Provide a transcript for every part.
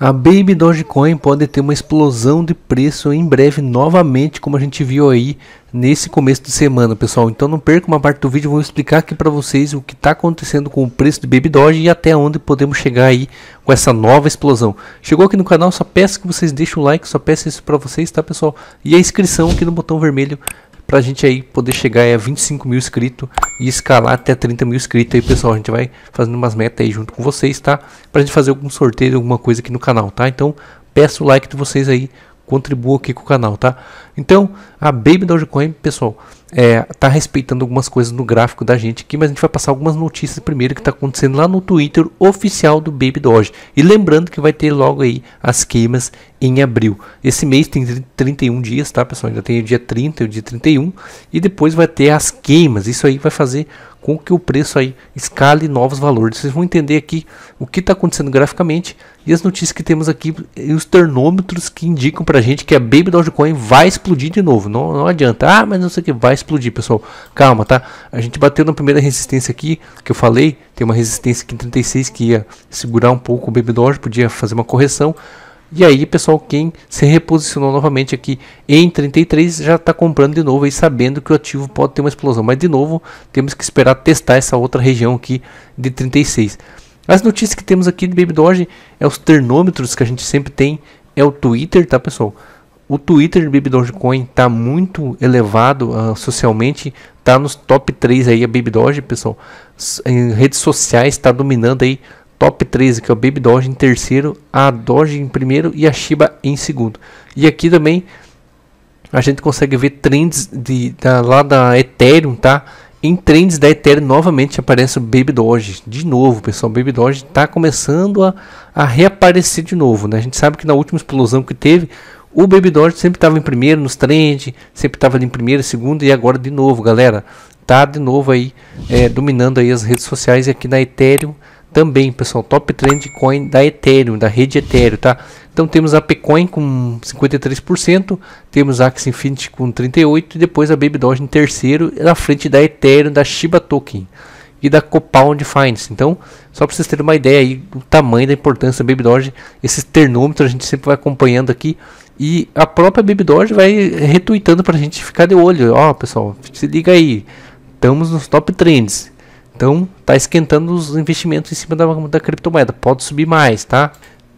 A Baby Dogecoin pode ter uma explosão de preço em breve novamente, como a gente viu aí nesse começo de semana, pessoal. Então não perca uma parte do vídeo, vou explicar aqui para vocês o que está acontecendo com o preço de Baby Doge e até onde podemos chegar aí com essa nova explosão. Chegou aqui no canal, só peço que vocês deixem o like, só peço isso para vocês, tá, pessoal? E a inscrição aqui no botão vermelho para a gente aí poder chegar aí a 25 mil inscritos e escalar até 30 mil inscritos aí, pessoal. A gente vai fazendo umas metas aí junto com vocês, tá? Para gente fazer algum sorteio, alguma coisa aqui no canal, tá? Então, peço o like de vocês aí, contribua aqui com o canal, tá? Então, a Baby Dogecoin, pessoal, é, tá respeitando algumas coisas no gráfico da gente aqui, mas a gente vai passar algumas notícias primeiro que está acontecendo lá no Twitter oficial do Baby Doge. E lembrando que vai ter logo aí as queimas em abril. Esse mês tem 31 dias, tá, pessoal? Ainda tem o dia 30 e o dia 31 e depois vai ter as queimas. Isso aí vai fazer com que o preço aí escale novos valores. Vocês vão entender aqui o que está acontecendo graficamente e as notícias que temos aqui e os termômetros que indicam para a gente que a Baby Dogecoin vai explodir de novo. Não, não adianta, ah, mas não sei o que vai explodir, pessoal. Calma, tá? A gente bateu na primeira resistência aqui, que eu falei. Tem uma resistência aqui em 36 que ia segurar um pouco o Baby Doge, podia fazer uma correção. E aí, pessoal, quem se reposicionou novamente aqui em 33 já está comprando de novo e sabendo que o ativo pode ter uma explosão. Mas, de novo, temos que esperar testar essa outra região aqui de 36. As notícias que temos aqui de Baby Doge é os termômetros que a gente sempre tem, é o Twitter, tá, pessoal? o Twitter de Baby Dogecoin está muito elevado uh, socialmente, está nos top 3 aí a Baby Doge, pessoal. Em redes sociais está dominando aí top 3, que é o Baby Doge em terceiro, a Doge em primeiro e a Shiba em segundo. E aqui também a gente consegue ver trends de, da, lá da Ethereum, tá? Em trends da Ethereum novamente aparece o Baby Doge. De novo, pessoal, o Baby Doge está começando a, a reaparecer de novo, né? A gente sabe que na última explosão que teve, o Baby Doge sempre estava em primeiro nos trends, sempre estava em primeiro, segundo e agora de novo, galera. Tá de novo aí é, dominando aí as redes sociais e aqui na Ethereum também, pessoal. Top trend coin da Ethereum, da rede Ethereum, tá? Então temos a Pcoin com 53%, temos a Axie Infinity com 38 e depois a Baby Doge em terceiro, na frente da Ethereum, da Shiba Token e da Compound Finds. Então, só para vocês terem uma ideia aí do tamanho da importância da Baby Doge, esses termômetros a gente sempre vai acompanhando aqui e a própria Baby Doge vai retuitando para a gente ficar de olho. Ó, oh, pessoal, se liga aí, estamos nos top trends. Então, tá esquentando os investimentos em cima da, da criptomoeda, pode subir mais, tá?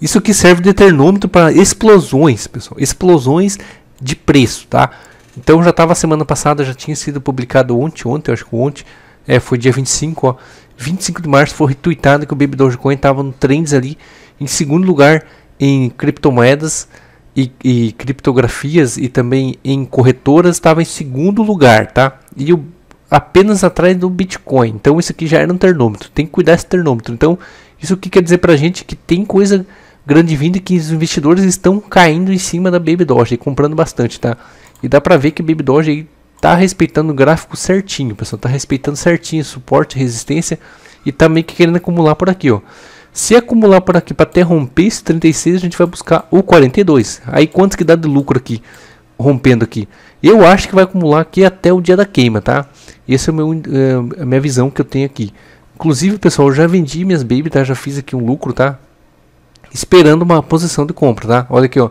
Isso que serve de termômetro para explosões, pessoal, explosões de preço, tá? Então já estava semana passada, já tinha sido publicado ontem, ontem, acho que ontem, é, foi dia 25, ó. 25 de março, foi retweetado que o Baby Dogecoin estava no trends ali em segundo lugar em criptomoedas e, e criptografias e também em corretoras estava em segundo lugar, tá? E o, apenas atrás do Bitcoin. Então isso aqui já era um termômetro. Tem que cuidar desse termômetro. Então isso que quer dizer para gente que tem coisa grande vindo e que os investidores estão caindo em cima da Baby Doge comprando bastante, tá? E dá para ver que Baby Doge aí tá respeitando o gráfico certinho, pessoal, tá respeitando certinho suporte, resistência e tá que querendo acumular por aqui, ó. Se acumular por aqui para até romper esse 36, a gente vai buscar o 42. Aí quanto que dá de lucro aqui, rompendo aqui? Eu acho que vai acumular aqui até o dia da queima, tá? esse é, meu, é a minha visão que eu tenho aqui. Inclusive, pessoal, já vendi minhas baby, tá? Já fiz aqui um lucro, tá? Esperando uma posição de compra, tá? Olha aqui, ó.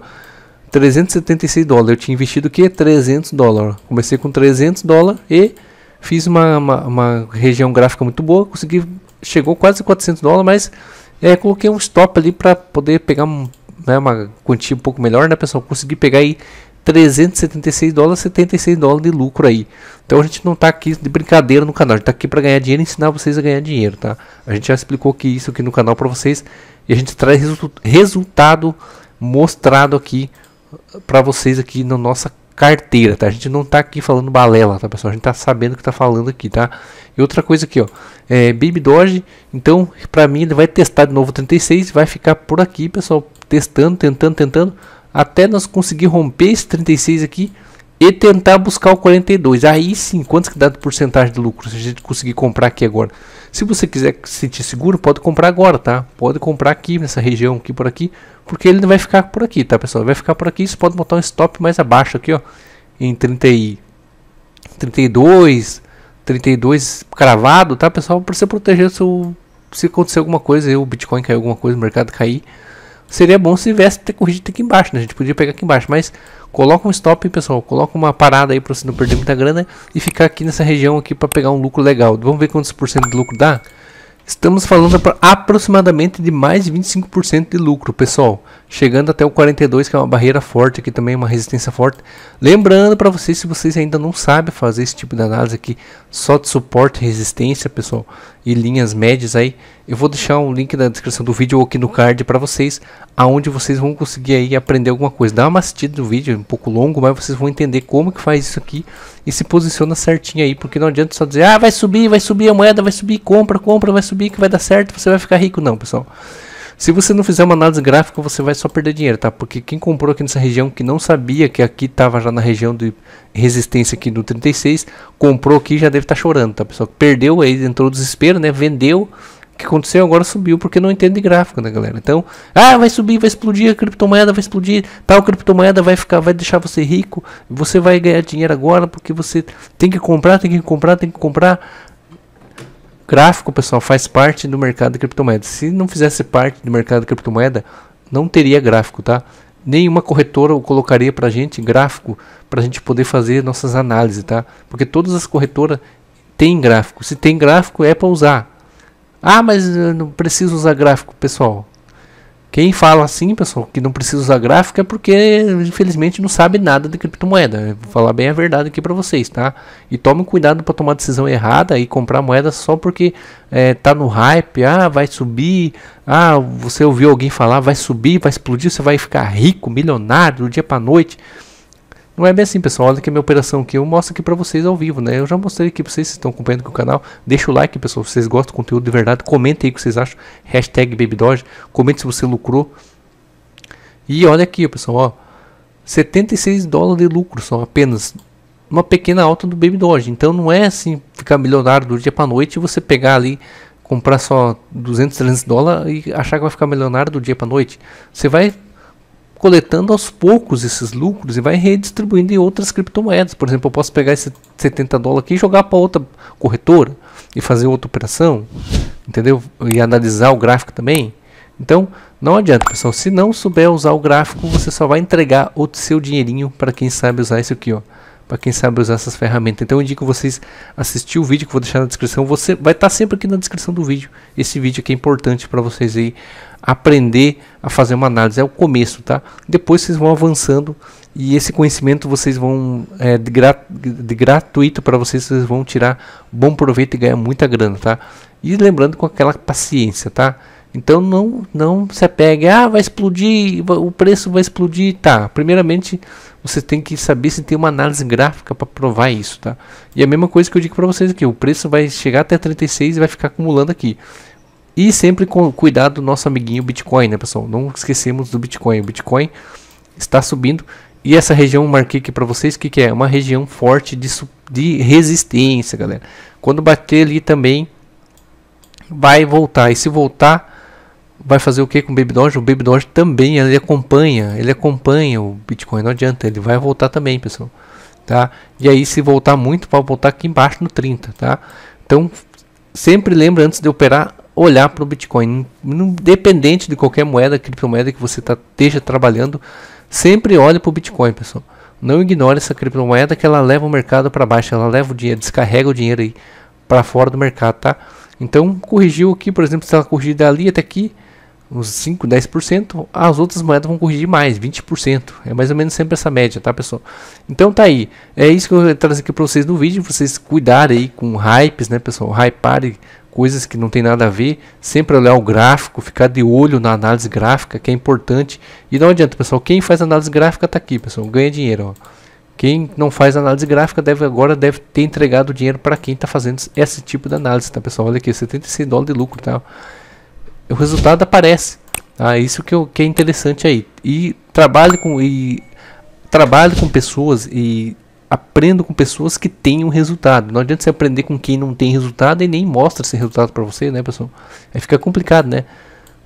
376 dólares. Eu tinha investido o que? 300 dólares. Comecei com 300 dólares e fiz uma, uma, uma, região gráfica muito boa. Consegui, chegou quase 400 dólares, mas é, coloquei um stop ali para poder pegar um, né, uma quantia um pouco melhor, né, pessoal? Consegui pegar aí 376 dólares, 76 dólares de lucro aí. Então a gente não está aqui de brincadeira no canal, a gente está aqui para ganhar dinheiro e ensinar vocês a ganhar dinheiro, tá? A gente já explicou que isso aqui no canal para vocês e a gente traz resu resultado mostrado aqui para vocês aqui na nossa carteira, tá? A gente não tá aqui falando balela, tá, pessoal? A gente tá sabendo o que tá falando aqui, tá? E outra coisa aqui, ó, é Baby Doge, então, para mim ele vai testar de novo 36, vai ficar por aqui, pessoal, testando, tentando, tentando, até nós conseguir romper esse 36 aqui e tentar buscar o 42. Aí sim, quantos que dá de porcentagem de lucro se a gente conseguir comprar aqui agora? Se você quiser se sentir seguro, pode comprar agora, tá? Pode comprar aqui nessa região, aqui por aqui, porque ele vai ficar por aqui, tá pessoal? Vai ficar por aqui, você pode botar um stop mais abaixo aqui, ó, em 30 e 32, 32 cravado, tá pessoal? Para você proteger se acontecer alguma coisa, o Bitcoin cair alguma coisa, o mercado cair, seria bom se tivesse ter corrigido aqui embaixo, né? A gente podia pegar aqui embaixo, mas coloca um stop, pessoal, coloca uma parada aí para você não perder muita grana e ficar aqui nessa região aqui para pegar um lucro legal. Vamos ver quantos por cento de lucro dá? Estamos falando aproximadamente de mais de 25% de lucro, pessoal. Chegando até o 42, que é uma barreira forte aqui também, uma resistência forte. Lembrando para vocês, se vocês ainda não sabem fazer esse tipo de análise aqui, só de suporte, resistência, pessoal, e linhas médias aí, eu vou deixar um link na descrição do vídeo ou aqui no card para vocês, aonde vocês vão conseguir aí aprender alguma coisa. Dá uma assistida no vídeo, é um pouco longo, mas vocês vão entender como que faz isso aqui e se posiciona certinho aí, porque não adianta só dizer, ah, vai subir, vai subir a moeda, vai subir, compra, compra, vai subir que vai dar certo, você vai ficar rico. Não, pessoal. Se você não fizer uma análise gráfica, você vai só perder dinheiro, tá? Porque quem comprou aqui nessa região que não sabia que aqui estava já na região de resistência aqui do 36, comprou aqui já deve estar tá chorando, tá, pessoal? Perdeu aí, entrou desespero, né? Vendeu que aconteceu agora subiu porque não entende gráfico, né, galera? Então, ah, vai subir, vai explodir a criptomoeda, vai explodir, tal criptomoeda vai ficar, vai deixar você rico, você vai ganhar dinheiro agora porque você tem que comprar, tem que comprar, tem que comprar. Gráfico, pessoal, faz parte do mercado de criptomoedas. Se não fizesse parte do mercado de criptomoeda, não teria gráfico, tá? Nenhuma corretora colocaria pra gente gráfico pra gente poder fazer nossas análises, tá? Porque todas as corretoras têm gráfico. Se tem gráfico é para usar ah, mas não preciso usar gráfico, pessoal. Quem fala assim, pessoal, que não precisa usar gráfico é porque, infelizmente, não sabe nada de criptomoeda. Eu vou falar bem a verdade aqui para vocês, tá? E tome cuidado para tomar decisão errada e comprar moeda só porque é, tá no hype. Ah, vai subir. Ah, você ouviu alguém falar, vai subir, vai explodir, você vai ficar rico, milionário do dia para noite. Não é bem assim, pessoal. Olha que a minha operação aqui eu mostro aqui para vocês ao vivo, né? Eu já mostrei aqui pra vocês que estão acompanhando aqui o canal. Deixa o like, pessoal, se vocês gostam do conteúdo de verdade. comenta aí o que vocês acham. Hashtag BabyDoge. Comente se você lucrou. E olha aqui, pessoal, ó. 76 dólares de lucro só, apenas. Uma pequena alta do Baby Doge. Então não é assim ficar milionário do dia para noite e você pegar ali comprar só 200, 300 dólares e achar que vai ficar milionário do dia para noite. Você vai coletando aos poucos esses lucros e vai redistribuindo em outras criptomoedas. Por exemplo, eu posso pegar esse 70 dólares aqui e jogar para outra corretora e fazer outra operação, entendeu? E analisar o gráfico também. Então, não adianta, pessoal. Se não souber usar o gráfico, você só vai entregar o seu dinheirinho para quem sabe usar isso aqui, ó para quem sabe usar essas ferramentas. Então eu indico vocês assistir o vídeo que eu vou deixar na descrição. Você vai estar tá sempre aqui na descrição do vídeo. Esse vídeo aqui é importante para vocês aí aprender a fazer uma análise. É o começo, tá? Depois vocês vão avançando e esse conhecimento vocês vão é, de, gra de gratuito para vocês. Vocês vão tirar bom proveito e ganhar muita grana, tá? E lembrando com aquela paciência, tá? Então não não se apegue, ah, vai explodir, o preço vai explodir, tá? Primeiramente você tem que saber se tem uma análise gráfica para provar isso, tá? E é a mesma coisa que eu digo para vocês aqui, o preço vai chegar até 36 e vai ficar acumulando aqui. E sempre com cuidado do nosso amiguinho Bitcoin, né, pessoal? Não esquecemos do Bitcoin. O Bitcoin está subindo e essa região marquei aqui para vocês que que é uma região forte de, de resistência, galera. Quando bater ali também vai voltar e se voltar vai fazer o que com o Baby Doge? O Baby Doge também ele acompanha, ele acompanha o Bitcoin, não adianta, ele vai voltar também, pessoal, tá? E aí se voltar muito, vai voltar aqui embaixo no 30, tá? Então, sempre lembra antes de operar olhar para o Bitcoin, independente de qualquer moeda, criptomoeda que você tá, esteja trabalhando, sempre olhe para o Bitcoin, pessoal. Não ignore essa criptomoeda que ela leva o mercado para baixo, ela leva o dinheiro, descarrega o dinheiro aí para fora do mercado, tá? Então corrigiu aqui, por exemplo, se ela corrigir dali até aqui, uns 5, 10%, as outras moedas vão corrigir mais, 20%. É mais ou menos sempre essa média, tá, pessoal? Então tá aí. É isso que eu trago aqui para vocês no vídeo, vocês cuidarem aí com hypes, né, pessoal? Hypare coisas que não tem nada a ver, sempre olhar o gráfico, ficar de olho na análise gráfica, que é importante. E não adianta, pessoal, quem faz análise gráfica tá aqui, pessoal, ganha dinheiro, ó. Quem não faz análise gráfica deve agora deve ter entregado o dinheiro para quem está fazendo esse tipo de análise, tá pessoal? Olha aqui, 76 dólares de lucro, tá? O resultado aparece. Ah, Isso que, eu, que é interessante aí. E trabalho com e trabalho com pessoas e aprendo com pessoas que têm um resultado. Não adianta você aprender com quem não tem resultado e nem mostra esse resultado para você, né, pessoal? Aí fica complicado, né?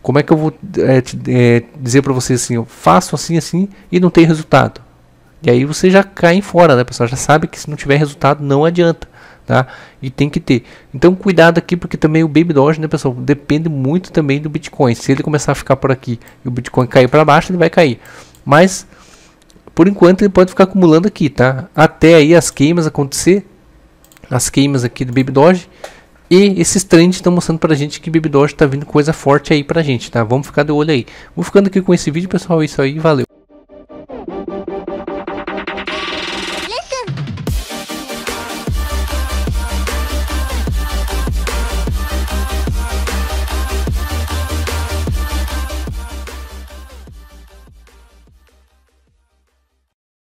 Como é que eu vou é, te, é, dizer para você assim, eu faço assim, assim e não tem resultado? E aí você já cai fora, né, pessoal? Já sabe que se não tiver resultado, não adianta. Tá? E tem que ter. Então cuidado aqui, porque também o Baby Doge, né, pessoal, depende muito também do Bitcoin. Se ele começar a ficar por aqui e o Bitcoin cair para baixo, ele vai cair. Mas por enquanto ele pode ficar acumulando aqui, tá? Até aí as queimas acontecer, as queimas aqui do Baby Doge. E esses trends estão mostrando pra gente que Baby Doge tá vindo coisa forte aí pra gente, tá? Vamos ficar de olho aí. Vou ficando aqui com esse vídeo, pessoal. É isso aí, valeu.